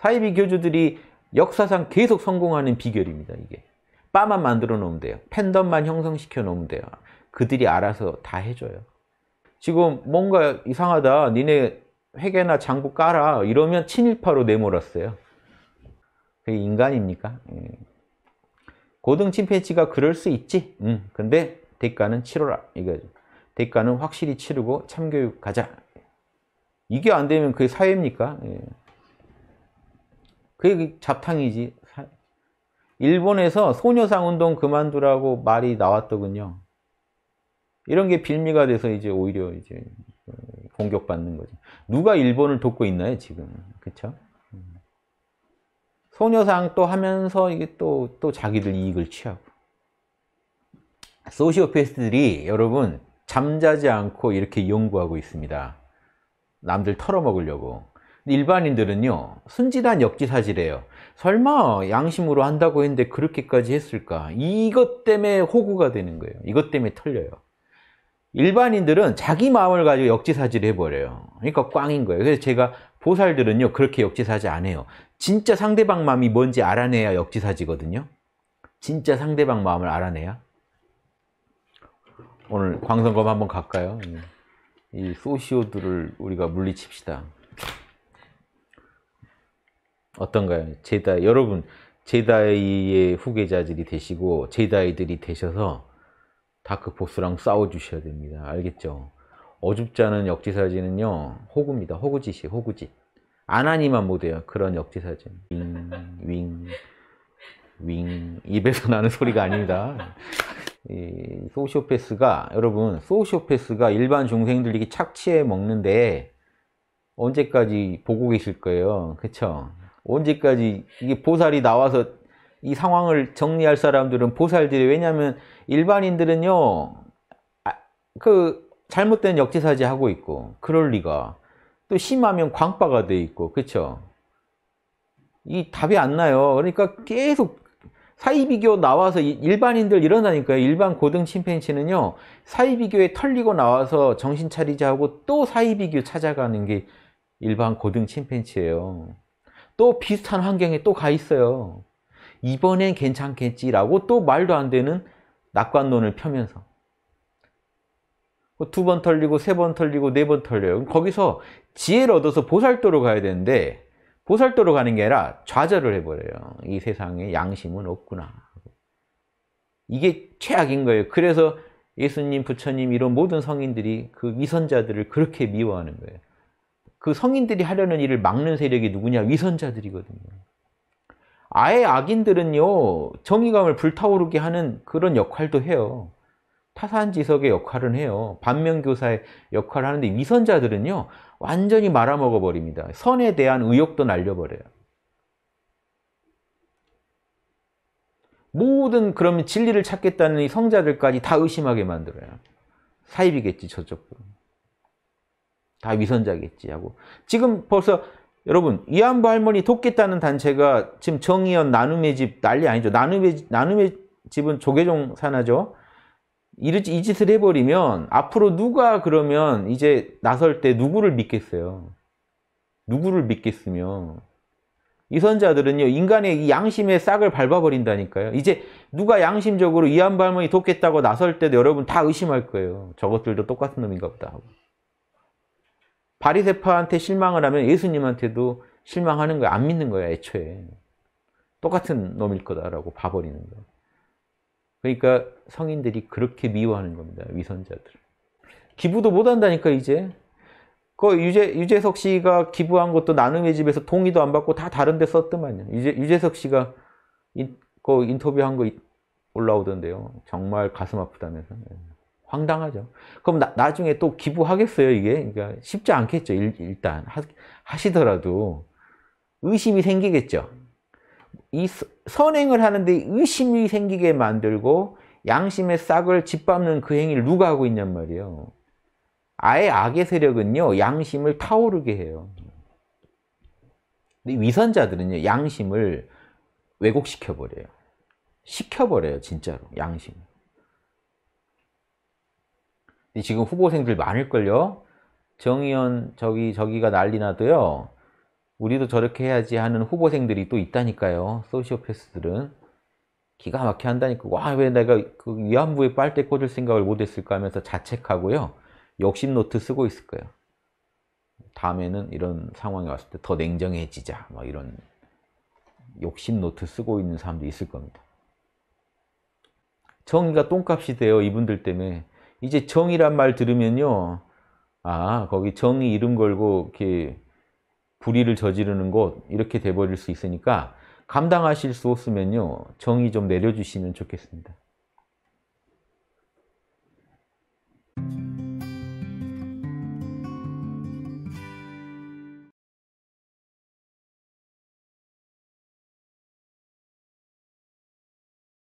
사이 비교주들이 역사상 계속 성공하는 비결입니다. 이게 바만 만들어 놓으면 돼요. 팬덤만 형성시켜 놓으면 돼요. 그들이 알아서 다 해줘요. 지금 뭔가 이상하다. 니네 회계나 장부 깔아. 이러면 친일파로 내몰았어요. 그게 인간입니까? 음. 고등 침팬지가 그럴 수 있지. 음. 근데 대가는 치러라. 이거죠. 대가는 확실히 치르고 참교육 가자. 이게 안 되면 그게 사회입니까? 예. 그게 그 잡탕이지. 일본에서 소녀상 운동 그만두라고 말이 나왔더군요. 이런 게 빌미가 돼서 이제 오히려 이제 공격받는 거죠. 누가 일본을 돕고 있나요, 지금? 그쵸? 소녀상 또 하면서 이게 또, 또 자기들 이익을 취하고. 소시오패스들이 여러분 잠자지 않고 이렇게 연구하고 있습니다. 남들 털어먹으려고. 일반인들은요 순진한 역지사지래요 설마 양심으로 한다고 했는데 그렇게까지 했을까 이것 때문에 호구가 되는 거예요 이것 때문에 털려요 일반인들은 자기 마음을 가지고 역지사지를 해버려요 그러니까 꽝인 거예요 그래서 제가 보살들은요 그렇게 역지사지 안 해요 진짜 상대방 마음이 뭔지 알아내야 역지사지거든요 진짜 상대방 마음을 알아내야 오늘 광선검 한번 갈까요? 이 소시오들을 우리가 물리칩시다 어떤가요? 제다 여러분 제다이의 후계자들이 되시고 제다이들이 되셔서 다크 포스랑 그 싸워 주셔야 됩니다. 알겠죠? 어줍잖은 역지사지는요 호구입니다. 호구짓이 호구짓. 아나니만 못해요. 그런 역지사지. 윙윙 윙 입에서 나는 소리가 아닙니다. 이 소시오패스가 여러분 소시오패스가 일반 중생들 에게 착취해 먹는데 언제까지 보고 계실 거예요. 그쵸? 언제까지 이게 보살이 나와서 이 상황을 정리할 사람들은 보살들이 왜냐하면 일반인들은요 아, 그 잘못된 역지사지 하고 있고 그럴 리가 또 심하면 광파가돼 있고 그쵸 이 답이 안 나요 그러니까 계속 사이비교 나와서 일반인들 일어나니까요 일반 고등 침팬치는요 사이비교에 털리고 나와서 정신 차리자 하고 또 사이비교 찾아가는 게 일반 고등 침팬치예요 또 비슷한 환경에 또 가 있어요. 이번엔 괜찮겠지라고 또 말도 안 되는 낙관론을 펴면서 그 두번 털리고 세 번 털리고 네 번 털려요. 거기서 지혜를 얻어서 보살도로 가야 되는데 보살도로 가는 게 아니라 좌절을 해버려요. 이 세상에 양심은 없구나. 이게 최악인 거예요. 그래서 예수님, 부처님 이런 모든 성인들이 그 위선자들을 그렇게 미워하는 거예요. 그 성인들이 하려는 일을 막는 세력이 누구냐? 위선자들이거든요. 아예 악인들은요, 정의감을 불타오르게 하는 그런 역할도 해요. 타산지석의 역할은 해요. 반면교사의 역할을 하는데 위선자들은요, 완전히 말아먹어버립니다. 선에 대한 의욕도 날려버려요. 모든 그러면 진리를 찾겠다는 이 성자들까지 다 의심하게 만들어요. 사입이겠지, 저쪽도. 다 위선자겠지 하고 지금 벌써 여러분 이한부 할머니 돕겠다는 단체가 지금 정의연 나눔의 집 난리 아니죠 나눔의, 집, 나눔의 집은 조계종 산하죠 이르지 이 짓을 해버리면 앞으로 누가 그러면 이제 나설 때 누구를 믿겠어요 누구를 믿겠으며 이선자들은요 인간의 양심의 싹을 밟아버린다니까요 이제 누가 양심적으로 이한부 할머니 돕겠다고 나설 때도 여러분 다 의심할 거예요 저것들도 똑같은 놈인가 보다 하고. 바리세파한테 실망을 하면 예수님한테도 실망하는 거야. 안 믿는 거야, 애초에. 똑같은 놈일 거다라고 봐버리는 거야. 그러니까 성인들이 그렇게 미워하는 겁니다. 위선자들. 기부도 못 한다니까, 이제. 그 유재, 유재석 씨가 기부한 것도 나눔의 집에서 동의도 안 받고 다 다른 데 썼더만요. 유재, 유재석 씨가 인, 그 인터뷰한 거 올라오던데요. 정말 가슴 아프다면서. 황당하죠. 그럼 나, 중에또 기부하겠어요, 이게? 그러니까 쉽지 않겠죠, 일, 단 하시더라도 의심이 생기겠죠. 이 선행을 하는데 의심이 생기게 만들고 양심의 싹을 짓밟는 그 행위를 누가 하고 있냔 말이에요. 아예 악의 세력은요, 양심을 타오르게 해요. 근데 위선자들은요, 양심을 왜곡시켜버려요. 시켜버려요, 진짜로, 양심 지금 후보생들 많을걸요? 정의연 저기 저기가 난리 나도요. 우리도 저렇게 해야지 하는 후보생들이 또 있다니까요. 소시오패스들은 기가 막혀 한다니까 와 왜 내가 그 위안부에 빨대 꽂을 생각을 못했을까 하면서 자책하고요. 욕심 노트 쓰고 있을 거예요. 다음에는 이런 상황이 왔을 때 더 냉정해지자 막 뭐 이런 욕심 노트 쓰고 있는 사람도 있을 겁니다. 정의가 똥값이 돼요. 이분들 때문에. 이제 정이란 말 들으면요. 아, 거기 정이 이름 걸고 이렇게 불의를 저지르는 곳 이렇게 돼버릴 수 있으니까 감당하실 수 없으면요. 정이 좀 내려주시면 좋겠습니다.